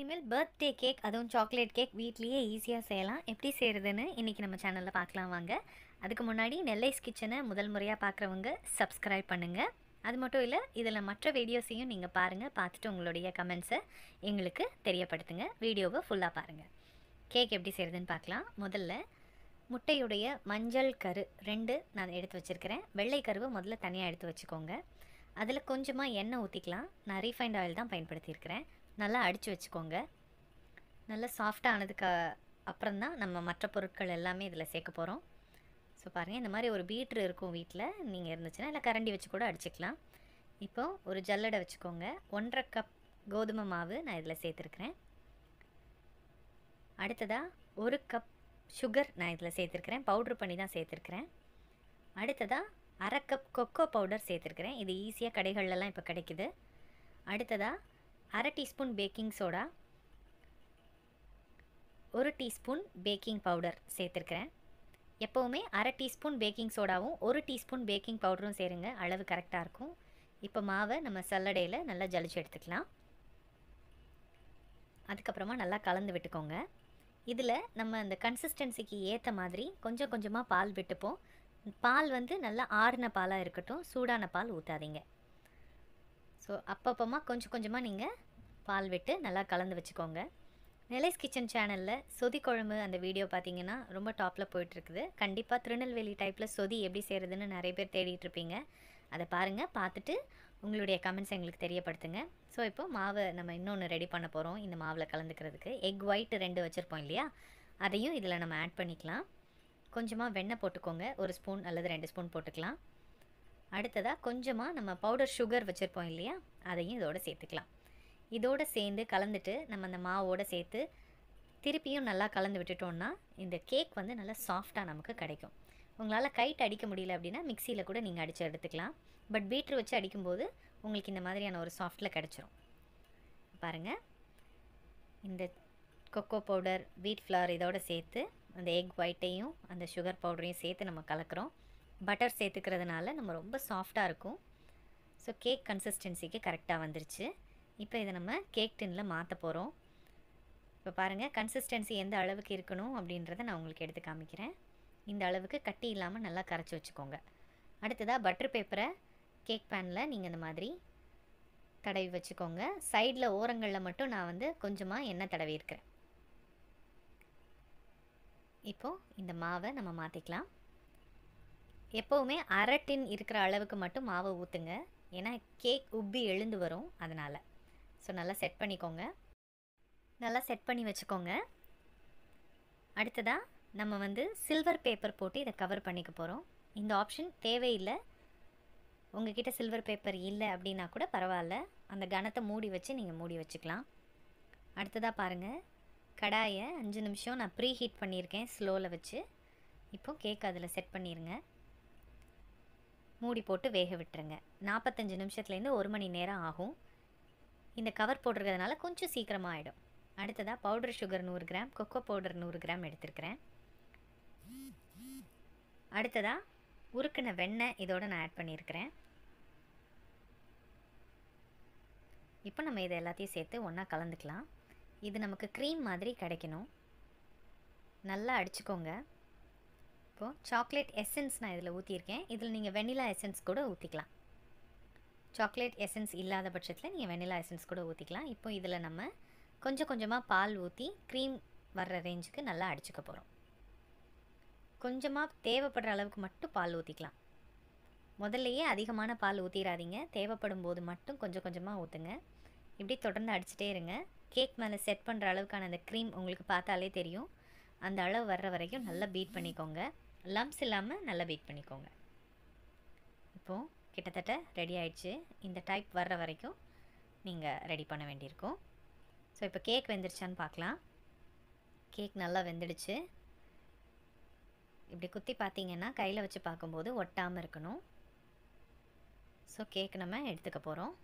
இனிமேல் birthday cake அதுவும் chocolate cake வீட்லேயே ஈஸியாக செய்யலாம் எப்படி செய்கிறதுன்னு இன்றைக்கி நம்ம சேனலில் பார்க்கலாம் வாங்க அதுக்கு முன்னாடி நெல்லைஸ் கிச்சனை முதல் முறையாக பார்க்குறவங்க சப்ஸ்கிரைப் பண்ணுங்கள் அது மட்டும் இல்லை இதில் மற்ற வீடியோஸையும் நீங்கள் பாருங்கள் பார்த்துட்டு உங்களுடைய கமெண்ட்ஸை எங்களுக்கு தெரியப்படுத்துங்க வீடியோவை ஃபுல்லாக பாருங்கள் கேக் எப்படி செய்கிறதுன்னு பார்க்கலாம் முதல்ல முட்டையுடைய மஞ்சள் கரு ரெண்டு நான் எடுத்து வச்சுருக்கிறேன் வெள்ளை கருவை முதல்ல தனியாக எடுத்து வச்சுக்கோங்க அதில் கொஞ்சமாக எண்ணெய் ஊற்றிக்கலாம் நான் ரீஃபைண்ட் ஆயில் தான் பயன்படுத்தியிருக்கிறேன் நல்லா அடித்து வச்சுக்கோங்க நல்லா சாஃப்டானதுக்கு அப்புறந்தான் நம்ம மற்ற பொருட்கள் எல்லாமே இதில் சேர்க்க போகிறோம் ஸோ பாருங்கள் இந்த மாதிரி ஒரு பீட்ரு இருக்கும் வீட்டில் நீங்கள் இருந்துச்சுன்னா இல்லை கரண்டி வச்சு கூட அடிச்சுக்கலாம் இப்போது ஒரு ஜல்லடை வச்சுக்கோங்க ஒன்றரை கப் கோதுமை மாவு நான் இதில் சேர்த்துருக்குறேன் அடுத்ததாக ஒரு கப் சுகர் நான் இதில் சேர்த்துருக்குறேன் பவுட்ரு பண்ணி தான் சேர்த்துருக்குறேன் அடுத்ததாக அரை கப் கொக்கோ பவுடர் சேர்த்துருக்குறேன் இது ஈஸியாக கடைகள்லலாம் இப்போ கிடைக்கிது அடுத்ததாக அரை டீஸ்பூன் பேக்கிங் சோடா ஒரு டீஸ்பூன் பேக்கிங் பவுடர் சேர்த்துருக்கிறேன் எப்போவுமே அரை டீஸ்பூன் பேக்கிங் சோடாவும் ஒரு டீஸ்பூன் பேக்கிங் பவுடரும் சேருங்க அளவு கரெக்டாக இருக்கும் இப்போ மாவை நம்ம சல்லடையில் நல்லா ஜலிச்சு எடுத்துக்கலாம் அதுக்கப்புறமா நல்லா கலந்து விட்டுக்கோங்க இதில் நம்ம அந்த கன்சிஸ்டன்சிக்கு ஏற்ற மாதிரி கொஞ்சம் கொஞ்சமாக பால் விட்டுப்போம் பால் வந்து நல்லா ஆறின பாலாக இருக்கட்டும் சூடான பால் ஊற்றாதீங்க ஸோ அப்பப்பமாக கொஞ்சம் கொஞ்சமாக நீங்கள் பால் விட்டு நல்லா கலந்து வச்சுக்கோங்க நெலைஸ் கிச்சன் சேனலில் சொதி குழம்பு அந்த வீடியோ பார்த்தீங்கன்னா ரொம்ப டாப்பில் போயிட்டுருக்குது கண்டிப்பாக திருநெல்வேலி டைப்பில் சொதி எப்படி செய்கிறதுன்னு நிறைய பேர் தேடிட்டுருப்பீங்க அதை பாருங்கள் பார்த்துட்டு உங்களுடைய கமெண்ட்ஸ் எங்களுக்கு தெரியப்படுத்துங்க ஸோ இப்போ மாவை நம்ம இன்னொன்று ரெடி பண்ண போகிறோம் இந்த மாவில் கலந்துக்கிறதுக்கு எக் ஒயிட் ரெண்டு வச்சுருப்போம் இல்லையா அதையும் இதில் நம்ம ஆட் பண்ணிக்கலாம் கொஞ்சமாக வெண்ணெய் போட்டுக்கோங்க ஒரு ஸ்பூன் அல்லது ரெண்டு ஸ்பூன் போட்டுக்கலாம் அடுத்ததாக கொஞ்சமாக நம்ம பவுடர் சுகர் வச்சுருப்போம் இல்லையா அதையும் இதோடு சேர்த்துக்கலாம் இதோடு சேர்ந்து கலந்துட்டு நம்ம அந்த மாவோடு சேர்த்து திருப்பியும் நல்லா கலந்து விட்டுட்டோன்னா இந்த கேக் வந்து நல்லா சாஃப்டாக நமக்கு கிடைக்கும் உங்களால் கைட் அடிக்க முடியல அப்படின்னா மிக்சியில் கூட நீங்கள் அடித்து எடுத்துக்கலாம் பட் பீட்ரு வச்சு அடிக்கும்போது உங்களுக்கு இந்த மாதிரியான ஒரு சாஃப்டில் கிடச்சிரும் பாருங்கள் இந்த கொக்கோ பவுடர் வீட் ஃப்ளவர் இதோடு சேர்த்து அந்த எக் ஒயிட்டையும் அந்த சுகர் பவுடரையும் சேர்த்து நம்ம கலக்கிறோம் பட்டர் சேர்த்துக்கிறதுனால நம்ம ரொம்ப சாஃப்டாக இருக்கும் ஸோ கேக் கன்சிஸ்டன்சிக்கு கரெக்டாக வந்துருச்சு இப்போ இதை நம்ம கேக் டின்னில் மாற்ற போகிறோம் இப்போ பாருங்கள் கன்சிஸ்டன்சி எந்த அளவுக்கு இருக்கணும் அப்படின்றத நான் உங்களுக்கு எடுத்து காமிக்கிறேன் இந்த அளவுக்கு கட்டி இல்லாமல் நல்லா கரைச்சி வச்சுக்கோங்க அடுத்ததாக பட்டர் பேப்பரை கேக் பேனில் நீங்கள் இந்த மாதிரி தடவி வச்சுக்கோங்க சைடில் ஓரங்களில் மட்டும் நான் வந்து கொஞ்சமாக எண்ணெய் தடவி இருக்கிறேன் இப்போது இந்த மாவை நம்ம மாற்றிக்கலாம் எப்போவுமே அரை டின் இருக்கிற அளவுக்கு மட்டும் மாவை ஊற்றுங்க ஏன்னா கேக் உப்பி எழுந்து வரும் அதனால் ஸோ நல்லா செட் பண்ணிக்கோங்க நல்லா செட் பண்ணி வச்சுக்கோங்க அடுத்ததாக நம்ம வந்து சில்வர் பேப்பர் போட்டு இதை கவர் பண்ணிக்க போகிறோம் இந்த ஆப்ஷன் தேவையில்லை உங்ககிட்ட சில்வர் பேப்பர் இல்லை அப்படின்னா கூட பரவாயில்ல அந்த கனத்தை மூடி வச்சு நீங்கள் மூடி வச்சுக்கலாம் அடுத்ததாக பாருங்கள் கடாயை அஞ்சு நிமிஷம் நான் ப்ரீ ஹீட் பண்ணியிருக்கேன் ஸ்லோவில் வச்சு இப்போ கேக் அதில் செட் பண்ணிடுங்க மூடி போட்டு வேக விட்டுருங்க நாற்பத்தஞ்சு நிமிஷத்துலேருந்து ஒரு மணி நேரம் ஆகும் இந்த கவர் போட்டிருக்கிறதுனால கொஞ்சம் சீக்கிரமாக ஆகிடும் அடுத்ததாக பவுடர் சுகர் நூறு கிராம் கொக்கோ பவுடர் நூறு கிராம் எடுத்துருக்கிறேன் அடுத்ததாக உருக்கின வெண்ணெய் இதோடு நான் ஆட் பண்ணியிருக்கிறேன் இப்போ நம்ம இதை எல்லாத்தையும் சேர்த்து ஒன்றா கலந்துக்கலாம் இது நமக்கு க்ரீம் மாதிரி கிடைக்கணும் நல்லா அடிச்சுக்கோங்க இப்போ சாக்லேட் எசன்ஸ் நான் இதில் ஊற்றியிருக்கேன் இதில் நீங்கள் வெனிலா எசன்ஸ் கூட ஊற்றிக்கலாம் சாக்லேட் எசன்ஸ் இல்லாத பட்சத்தில் நீங்கள் வெனிலா எசன்ஸ் கூட ஊற்றிக்கலாம் இப்போ இதில் நம்ம கொஞ்சம் கொஞ்சமாக பால் ஊற்றி க்ரீம் வர்ற ரேஞ்சுக்கு நல்லா அடிச்சுக்க போகிறோம் கொஞ்சமாக தேவைப்படுற அளவுக்கு மட்டும் பால் ஊற்றிக்கலாம் முதல்லையே அதிகமான பால் ஊற்றிடாதீங்க தேவைப்படும் போது மட்டும் கொஞ்சம் கொஞ்சமாக ஊற்றுங்க இப்படி தொடர்ந்து அடிச்சுட்டே இருங்க கேக் மேலே செட் பண்ணுற அளவுக்கான அந்த க்ரீம் உங்களுக்கு பார்த்தாலே தெரியும் அந்த அளவு வர்ற வரைக்கும் நல்லா பீட் பண்ணிக்கோங்க லம்ஸ் இல்லாமல் நல்லா பீட் பண்ணிக்கோங்க இப்போது கிட்டத்தட்ட ரெடி ஆயிடுச்சு இந்த டைப் வர்ற வரைக்கும் நீங்கள் ரெடி பண்ண வேண்டியிருக்கும் ஸோ இப்போ கேக் வெந்துருச்சான்னு பார்க்கலாம் கேக் நல்லா வெந்துடுச்சு இப்படி குத்தி பார்த்தீங்கன்னா கையில் வச்சு பார்க்கும்போது ஒட்டாமல் இருக்கணும் ஸோ கேக் நம்ம எடுத்துக்க போகிறோம்